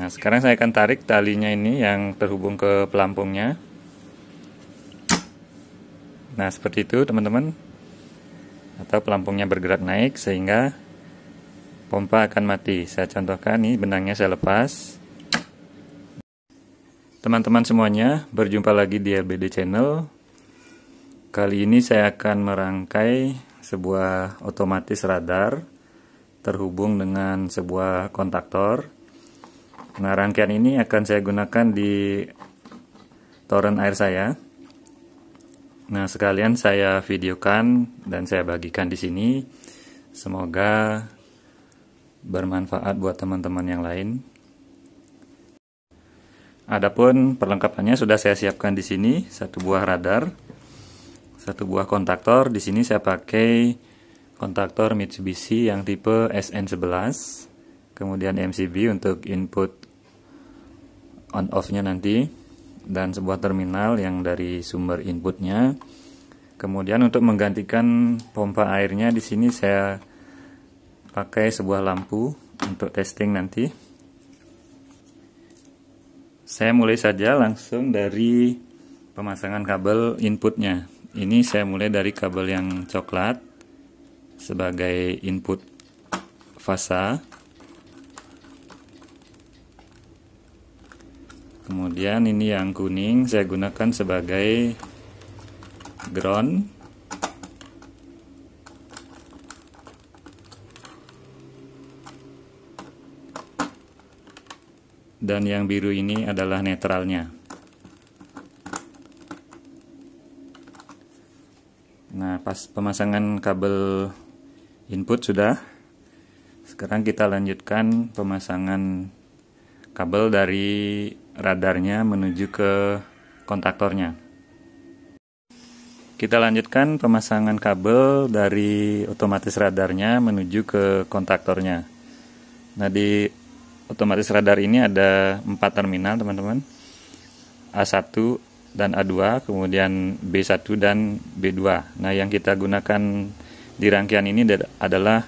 Nah, sekarang saya akan tarik talinya ini yang terhubung ke pelampungnya. Nah, seperti itu, teman-teman. Atau pelampungnya bergerak naik sehingga pompa akan mati. Saya contohkan nih benangnya saya lepas. Teman-teman semuanya, berjumpa lagi di LBD Channel. Kali ini saya akan merangkai sebuah otomatis radar terhubung dengan sebuah kontaktor Nah rangkaian ini akan saya gunakan di toren air saya. Nah sekalian saya videokan dan saya bagikan di sini. Semoga bermanfaat buat teman-teman yang lain. Adapun perlengkapannya sudah saya siapkan di sini satu buah radar, satu buah kontaktor. Di sini saya pakai kontaktor Mitsubishi yang tipe SN11, kemudian MCB untuk input on off-nya nanti dan sebuah terminal yang dari sumber inputnya. Kemudian untuk menggantikan pompa airnya di sini saya pakai sebuah lampu untuk testing nanti. Saya mulai saja langsung dari pemasangan kabel inputnya. Ini saya mulai dari kabel yang coklat sebagai input fasa. kemudian ini yang kuning saya gunakan sebagai ground dan yang biru ini adalah netralnya nah pas pemasangan kabel input sudah sekarang kita lanjutkan pemasangan kabel dari radarnya menuju ke kontaktornya. Kita lanjutkan pemasangan kabel dari otomatis radarnya menuju ke kontaktornya. Nah, di otomatis radar ini ada empat terminal, teman-teman. A1 dan A2, kemudian B1 dan B2. Nah, yang kita gunakan di rangkaian ini adalah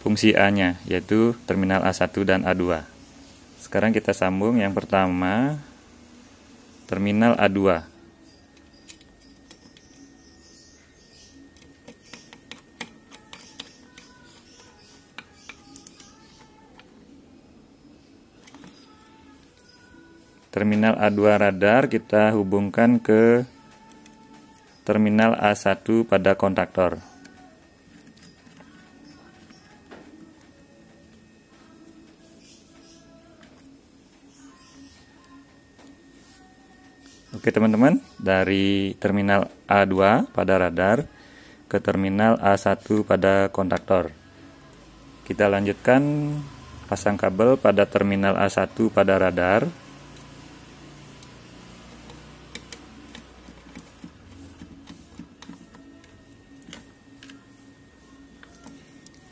fungsi A-nya, yaitu terminal A1 dan A2. Sekarang kita sambung yang pertama terminal A2. Terminal A2 radar kita hubungkan ke terminal A1 pada kontaktor. Oke teman-teman, dari terminal A2 pada radar ke terminal A1 pada kontaktor. Kita lanjutkan pasang kabel pada terminal A1 pada radar.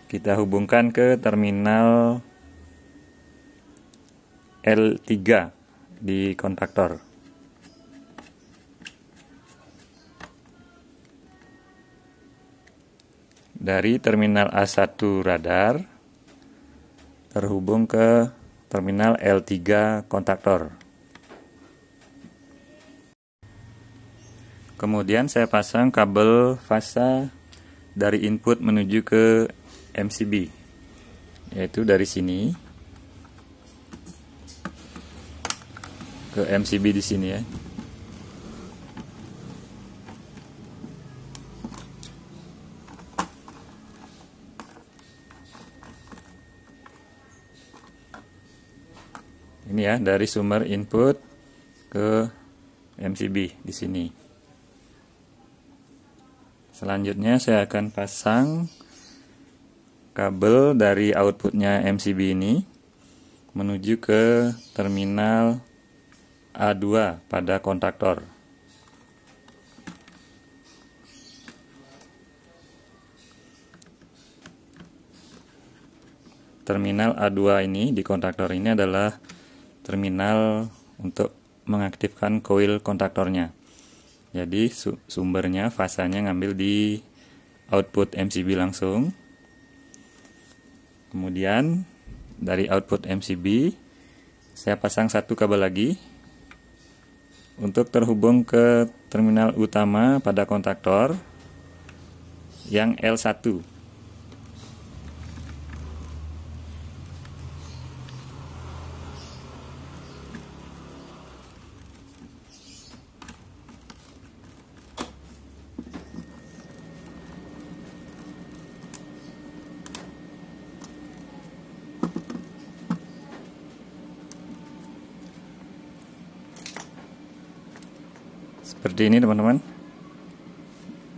Kita hubungkan ke terminal L3 di kontaktor. dari terminal A1 radar terhubung ke terminal L3 kontaktor. Kemudian saya pasang kabel fasa dari input menuju ke MCB, yaitu dari sini ke MCB di sini ya. ini ya dari sumber input ke MCB di sini selanjutnya saya akan pasang kabel dari outputnya MCB ini menuju ke terminal A2 pada kontaktor terminal A2 ini di kontaktor ini adalah terminal untuk mengaktifkan koil kontaktornya. Jadi sumbernya fasanya ngambil di output MCB langsung. Kemudian dari output MCB saya pasang satu kabel lagi untuk terhubung ke terminal utama pada kontaktor yang L1. seperti ini teman-teman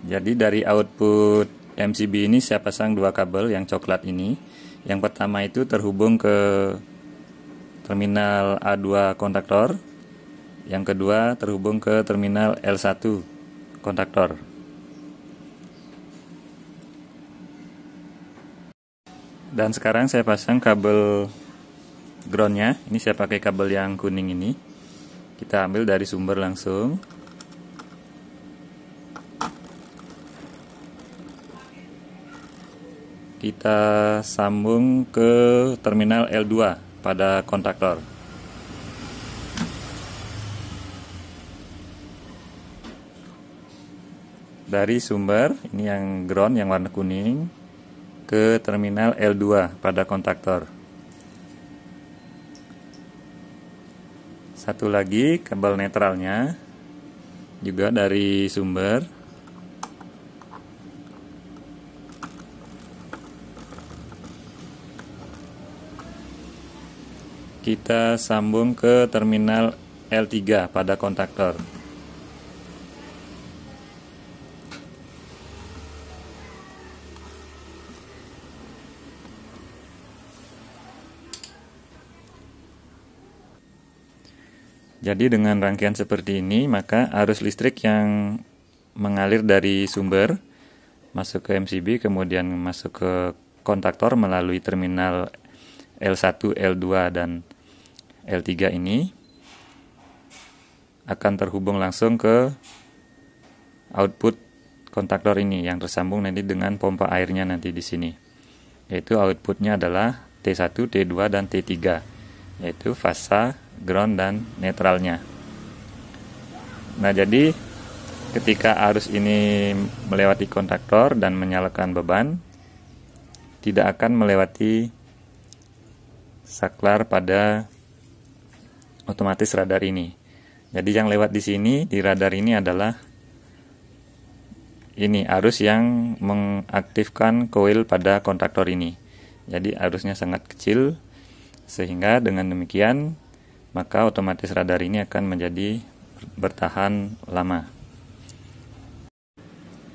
jadi dari output MCB ini saya pasang dua kabel yang coklat ini yang pertama itu terhubung ke terminal A2 kontaktor yang kedua terhubung ke terminal L1 kontaktor dan sekarang saya pasang kabel groundnya ini saya pakai kabel yang kuning ini kita ambil dari sumber langsung kita sambung ke terminal L2 pada kontaktor Dari sumber, ini yang ground yang warna kuning, ke terminal L2 pada kontaktor Satu lagi kabel netralnya juga dari sumber kita sambung ke terminal L3 pada kontaktor. Jadi dengan rangkaian seperti ini maka arus listrik yang mengalir dari sumber masuk ke MCB kemudian masuk ke kontaktor melalui terminal L1, L2 dan L3 ini akan terhubung langsung ke output kontaktor ini yang tersambung nanti dengan pompa airnya nanti di sini. Yaitu outputnya adalah T1, T2, dan T3. Yaitu fasa, ground, dan netralnya. Nah, jadi ketika arus ini melewati kontaktor dan menyalakan beban, tidak akan melewati saklar pada otomatis radar ini. Jadi yang lewat di sini di radar ini adalah ini arus yang mengaktifkan koil pada kontaktor ini. Jadi arusnya sangat kecil sehingga dengan demikian maka otomatis radar ini akan menjadi bertahan lama.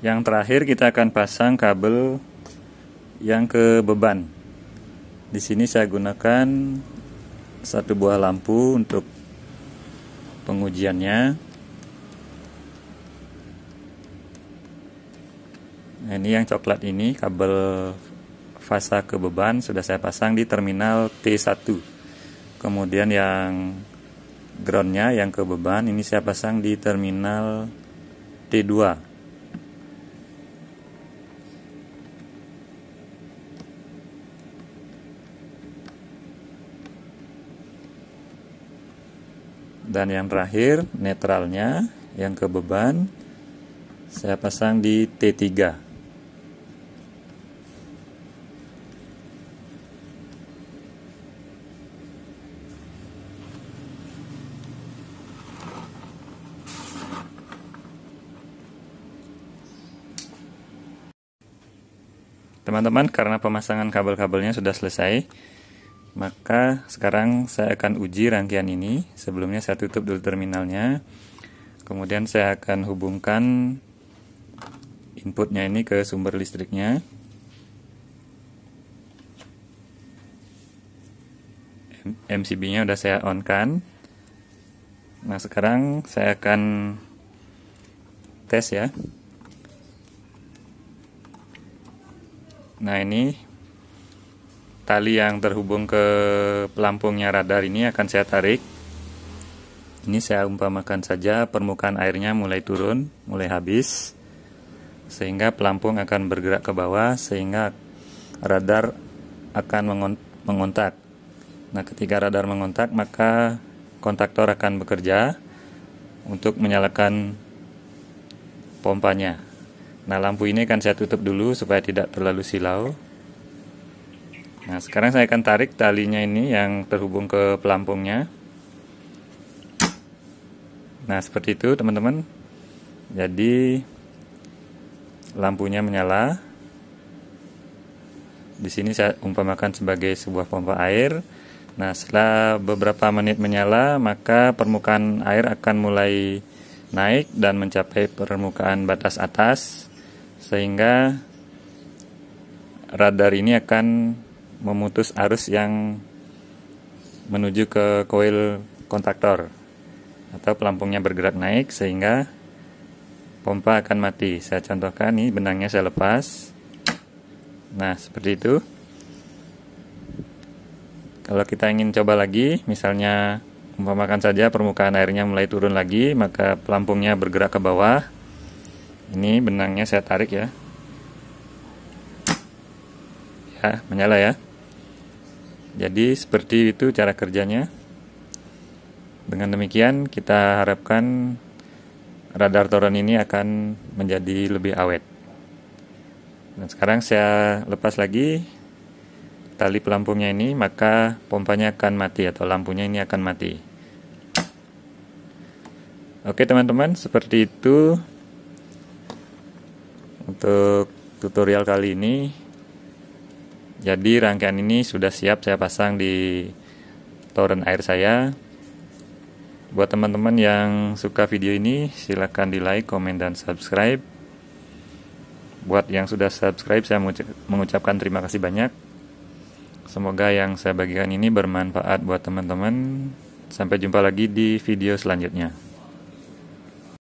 Yang terakhir kita akan pasang kabel yang ke beban. Di sini saya gunakan satu buah lampu untuk pengujiannya. Nah, ini yang coklat ini kabel fasa ke beban sudah saya pasang di terminal T1. Kemudian yang groundnya yang ke beban ini saya pasang di terminal T2. dan yang terakhir netralnya yang ke beban saya pasang di T3 Teman-teman, karena pemasangan kabel-kabelnya sudah selesai, maka sekarang saya akan uji rangkaian ini. Sebelumnya saya tutup dulu terminalnya. Kemudian saya akan hubungkan inputnya ini ke sumber listriknya. MCB-nya sudah saya on kan. Nah, sekarang saya akan tes ya. Nah, ini Kali yang terhubung ke pelampungnya radar ini akan saya tarik ini saya umpamakan saja permukaan airnya mulai turun mulai habis sehingga pelampung akan bergerak ke bawah sehingga radar akan mengontak nah ketika radar mengontak maka kontaktor akan bekerja untuk menyalakan pompanya nah lampu ini akan saya tutup dulu supaya tidak terlalu silau Nah, sekarang saya akan tarik talinya ini yang terhubung ke pelampungnya. Nah, seperti itu, teman-teman. Jadi lampunya menyala. Di sini saya umpamakan sebagai sebuah pompa air. Nah, setelah beberapa menit menyala, maka permukaan air akan mulai naik dan mencapai permukaan batas atas sehingga radar ini akan memutus arus yang menuju ke koil kontaktor atau pelampungnya bergerak naik sehingga pompa akan mati. Saya contohkan ini benangnya saya lepas. Nah, seperti itu. Kalau kita ingin coba lagi, misalnya umpamakan saja permukaan airnya mulai turun lagi, maka pelampungnya bergerak ke bawah. Ini benangnya saya tarik ya. Ya, menyala ya. Jadi seperti itu cara kerjanya. Dengan demikian kita harapkan radar toron ini akan menjadi lebih awet. Dan sekarang saya lepas lagi tali pelampungnya ini maka pompanya akan mati atau lampunya ini akan mati. Oke teman-teman seperti itu untuk tutorial kali ini jadi rangkaian ini sudah siap saya pasang di toren air saya. Buat teman-teman yang suka video ini, silahkan di like, komen, dan subscribe. Buat yang sudah subscribe, saya mengucapkan terima kasih banyak. Semoga yang saya bagikan ini bermanfaat buat teman-teman. Sampai jumpa lagi di video selanjutnya.